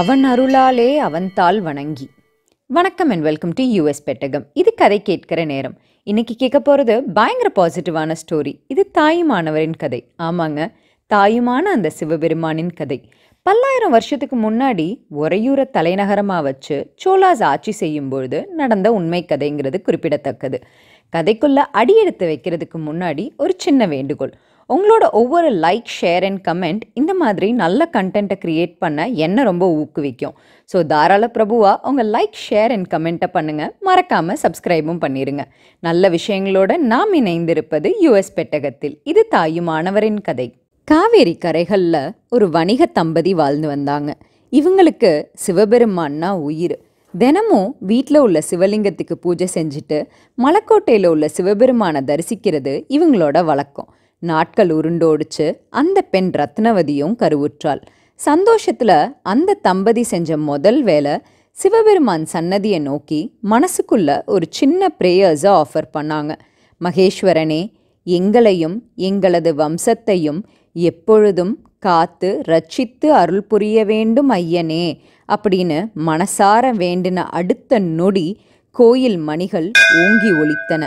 அவன் அருளாலே அவன் தாள் வணங்கி வணக்கம் அண்ட் வெல்கம் டு யூஎஸ் பெட்டகம் இது கதை கேட்கிற நேரம் இன்னைக்கு கேட்க போகிறது பயங்கர பாசிட்டிவான ஸ்டோரி இது தாயுமானவரின் கதை ஆமாங்க தாயுமான அந்த சிவபெருமானின் கதை பல்லாயிரம் வருஷத்துக்கு முன்னாடி ஒரையூர தலைநகரமாக வச்சு சோலாஸ் ஆட்சி செய்யும் பொழுது நடந்த உண்மை கதைங்கிறது குறிப்பிடத்தக்கது கதைக்குள்ள அடியெடுத்து வைக்கிறதுக்கு முன்னாடி ஒரு சின்ன வேண்டுகோள் உங்களோட ஒவ்வொரு லைக் ஷேர் அண்ட் கமெண்ட் இந்த மாதிரி நல்ல கண்டென்ட்டை க்ரியேட் பண்ண என்ன ரொம்ப ஊக்குவிக்கும் ஸோ தாராள பிரபுவா உங்கள் லைக் ஷேர் அண்ட் கமெண்ட்டை பண்ணுங்கள் மறக்காமல் சப்ஸ்கிரைபும் பண்ணிடுங்க நல்ல விஷயங்களோட நாம் இணைந்திருப்பது யுஎஸ் பெட்டகத்தில் இது தாயுமானவரின் கதை காவேரி கரைகளில் ஒரு வணிக தம்பதி வாழ்ந்து வந்தாங்க இவங்களுக்கு சிவபெருமான்னா உயிர் தினமும் வீட்டில் உள்ள சிவலிங்கத்துக்கு பூஜை செஞ்சுட்டு மலைக்கோட்டையில் உள்ள சிவபெருமானை தரிசிக்கிறது இவங்களோட வழக்கம் நாட்கள் உருண்டோடிச்சு அந்த பெண் ரத்னவதியும் கருவுற்றாள் சந்தோஷத்துல அந்த தம்பதி செஞ்ச முதல் வேலை சிவபெருமான் சன்னதியை நோக்கி மனசுக்குள்ள ஒரு சின்ன ப்ரேயர்ஸை ஆஃபர் பண்ணாங்க மகேஸ்வரனே எங்களையும் எங்களது வம்சத்தையும் எப்பொழுதும் காத்து ரட்சித்து அருள் புரிய வேண்டும் ஐயனே அப்படின்னு மனசார வேண்டின அடுத்த நொடி கோயில் மணிகள் ஓங்கி ஒழித்தன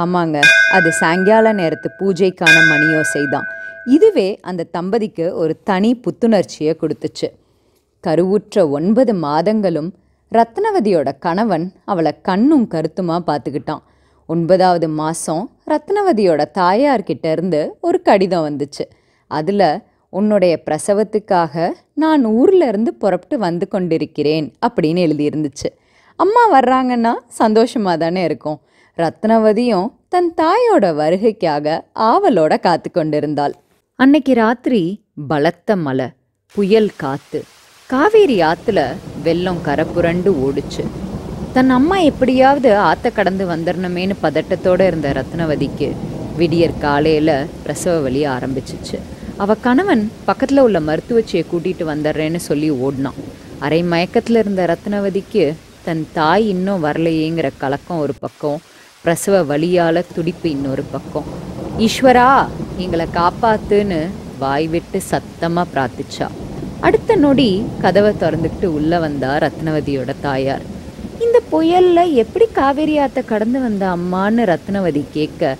ஆமாங்க அது சாயங்கால நேரத்து பூஜைக்கான மணியோசை தான் இதுவே அந்த தம்பதிக்கு ஒரு தனி புத்துணர்ச்சியை கொடுத்துச்சு கருவுற்ற ஒன்பது மாதங்களும் ரத்னவதியோட கணவன் அவளை கண்ணும் கருத்துமாக பார்த்துக்கிட்டான் ஒன்பதாவது மாதம் ரத்னவதியோட தாயார்கிட்ட இருந்து ஒரு கடிதம் வந்துச்சு அதில் உன்னுடைய பிரசவத்துக்காக நான் ஊரில் இருந்து புறப்பட்டு வந்து கொண்டிருக்கிறேன் அப்படின்னு எழுதியிருந்துச்சு அம்மா வர்றாங்கன்னா சந்தோஷமாக தானே இருக்கும் ரத்னவதியும் தன் தாயோட வருகைக்காக ஆவலோட காத்து கொண்டிருந்தாள் அன்னைக்கு ராத்திரி பலத்த மலை புயல் காத்து காவேரி ஆத்துல வெள்ளம் கரப்புரண்டு ஓடுச்சு தன் அம்மா எப்படியாவது ஆத்த கடந்து வந்துடணுமேனு பதட்டத்தோட இருந்த ரத்னவதிக்கு விடியற் காலையில பிரசவ வலி ஆரம்பிச்சிச்சு அவ கணவன் பக்கத்துல உள்ள மருத்துவச்சியை கூட்டிட்டு வந்துடுறேன்னு சொல்லி ஓடினான் அரை மயக்கத்துல இருந்த ரத்னவதிக்கு தன் தாய் இன்னும் வரலையேங்கிற கலக்கம் ஒரு பக்கம் பிரசவ வழியால் துடிப்பு இன்னொரு பக்கம் ஈஸ்வரா எங்களை காப்பாத்துன்னு வாய் விட்டு சத்தமாக பிரார்த்திச்சா அடுத்த நொடி கதவை திறந்துக்கிட்டு உள்ளே வந்தா ரத்னவதியோட தாயார் இந்த புயல்ல எப்படி காவேரி ஆத்த கடந்து வந்த அம்மான்னு ரத்னவதி கேட்க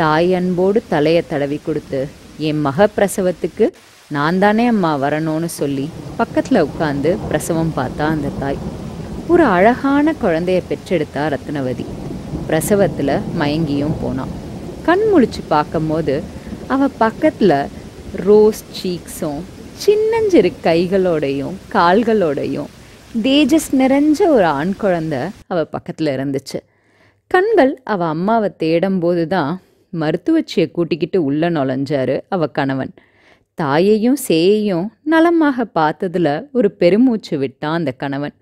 தாய் அன்போடு தலையை தடவி கொடுத்து என் மக பிரசவத்துக்கு நான் தானே அம்மா வரணும்னு சொல்லி பக்கத்தில் உட்காந்து பிரசவம் பார்த்தா அந்த தாய் ஒரு அழகான குழந்தைய பெற்றெடுத்தா ரத்னவதி பிரசவத்தில் மயங்கியும் போனான் கண் முழிச்சு பார்க்கும்போது அவள் பக்கத்தில் ரோஸ் சீக்ஸும் சின்னஞ்சிறு கைகளோடையும் கால்களோடையும் தேஜஸ் நிறைஞ்ச ஒரு ஆண் குழந்த அவள் பக்கத்தில் இருந்துச்சு கண்கள் அவள் அம்மாவை தேடும்போது தான் மருத்துவச்சியை கூட்டிக்கிட்டு உள்ளே நுழைஞ்சாரு அவள் கணவன் தாயையும் சேயையும் நலமாக பார்த்ததில் ஒரு பெருமூச்சு விட்டான் அந்த கணவன்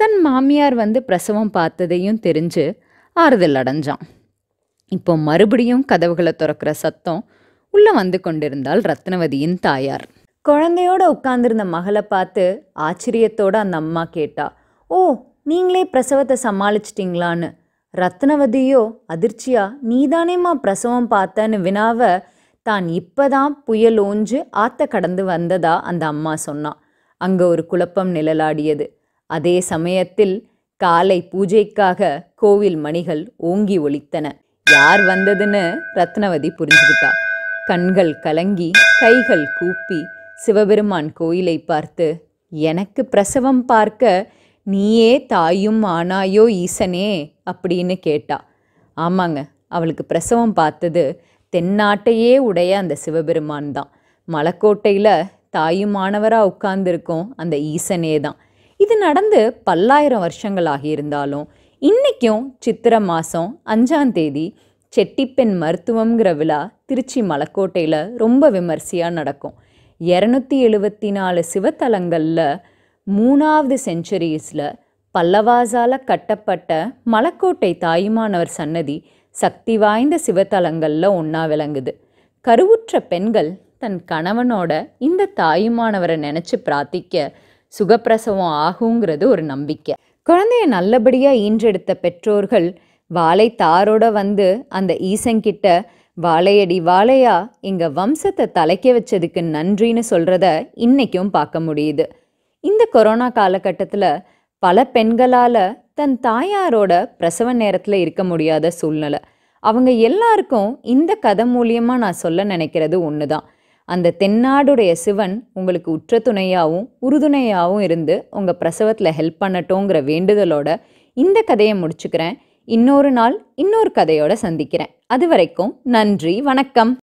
தன் மாமியார் வந்து பிரசவம் பார்த்ததையும் தெரிஞ்சு ஆறுதல் அடைஞ்சான் இப்போ மறுபடியும் கதவுகளை திறக்கிற சத்தம் உள்ளே வந்து கொண்டிருந்தால் ரத்னவதியின் தாயார் குழந்தையோட உட்கார்ந்திருந்த மகளை பார்த்து ஆச்சரியத்தோடு அந்த அம்மா கேட்டா ஓ நீங்களே பிரசவத்தை சமாளிச்சிட்டிங்களான்னு ரத்னவதியோ அதிர்ச்சியா நீதானேம்மா பிரசவம் பார்த்தன்னு வினாவ தான் இப்பதான் புயல் ஓஞ்சு ஆத்த கடந்து வந்ததா அந்த அம்மா சொன்னான் அங்கே ஒரு குழப்பம் நிழலாடியது அதே சமயத்தில் காலை பூஜைக்காக கோவில் மணிகள் ஓங்கி ஒலித்தன யார் வந்ததுன்னு ரத்னவதி புரிஞ்சுக்கிட்டா கண்கள் கலங்கி கைகள் கூப்பி சிவபெருமான் கோயிலை பார்த்து எனக்கு பிரசவம் பார்க்க நீயே தாயும் ஆனாயோ ஈசனே அப்படின்னு கேட்டா ஆமாங்க அவளுக்கு பிரசவம் பார்த்தது தென்னாட்டையே உடைய அந்த சிவபெருமான் தான் மலக்கோட்டையில் தாயுமானவராக உட்கார்ந்துருக்கோம் அந்த ஈசனே தான் இது நடந்து பல்லாயிரம் வருஷங்கள் ஆகியிருந்தாலும் இன்றைக்கும் சித்திரை மாதம் அஞ்சாம் தேதி செட்டிப்பெண் மருத்துவங்கிற விழா திருச்சி மலக்கோட்டையில் ரொம்ப விமர்சையாக நடக்கும் இரநூத்தி எழுபத்தி நாலு சிவத்தலங்களில் மூணாவது செஞ்சுரிஸில் பல்லவாசால கட்டப்பட்ட மலக்கோட்டை தாயுமானவர் சன்னதி சக்தி வாய்ந்த சிவத்தலங்களில் ஒன்றா விளங்குது கருவுற்ற பெண்கள் தன் கணவனோட இந்த தாயுமானவரை நினச்சி பிரார்த்திக்க சுகப்பிரசவம் ஆகுங்கிறது ஒரு நம்பிக்கை குழந்தைய நல்லபடியாக ஈன்றெடுத்த பெற்றோர்கள் வாழை தாரோட வந்து அந்த ஈசங்கிட்ட வாழையடி வாழையா எங்கள் வம்சத்தை தலைக்க வச்சதுக்கு நன்றின்னு சொல்கிறத இன்றைக்கும் பார்க்க முடியுது இந்த கொரோனா காலகட்டத்தில் பல பெண்களால் தன் தாயாரோட பிரசவ நேரத்தில் இருக்க முடியாத சூழ்நிலை அவங்க எல்லாருக்கும் இந்த கதை மூலியமாக நான் சொல்ல நினைக்கிறது ஒன்று தான் அந்த தென்னாடுடைய சிவன் உங்களுக்கு உற்ற துணையாகவும் உறுதுணையாகவும் இருந்து உங்கள் பிரசவத்தில் ஹெல்ப் பண்ணட்டோங்கிற வேண்டுதலோட இந்த கதையை முடிச்சுக்கிறேன் இன்னொரு நாள் இன்னொரு கதையோட சந்திக்கிறேன் அது வரைக்கும் நன்றி வணக்கம்